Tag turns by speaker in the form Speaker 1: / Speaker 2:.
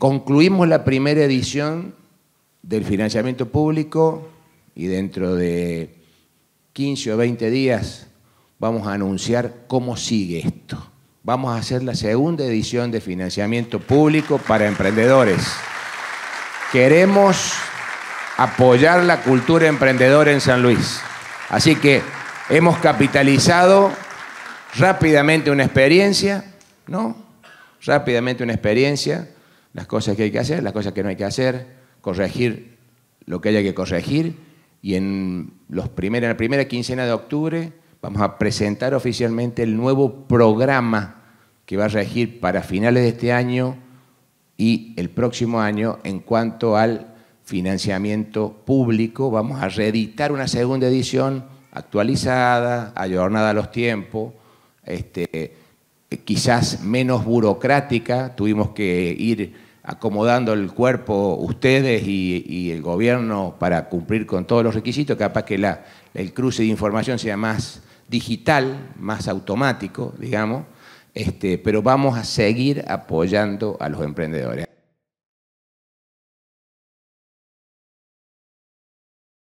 Speaker 1: concluimos la primera edición del financiamiento público y
Speaker 2: dentro de 15 o 20 días vamos a anunciar cómo sigue esto. Vamos a hacer la segunda edición de financiamiento público para emprendedores. Queremos apoyar la cultura emprendedora en San Luis. Así que hemos capitalizado rápidamente una experiencia, ¿no? Rápidamente una experiencia las cosas que hay que hacer, las cosas que no hay que hacer, corregir lo que haya que corregir y en, los la primera quincena de octubre vamos a presentar oficialmente el nuevo programa que va a regir para finales de este año y el próximo año en cuanto al financiamiento público. Vamos a reeditar una segunda edición actualizada, ayornada a los tiempos, este, quizás menos burocrática, tuvimos que ir acomodando el cuerpo ustedes y, el gobierno para cumplir con todos los requisitos, capaz que la, el cruce de información sea más digital, más automático,
Speaker 1: digamos, este, pero vamos a seguir apoyando a los emprendedores.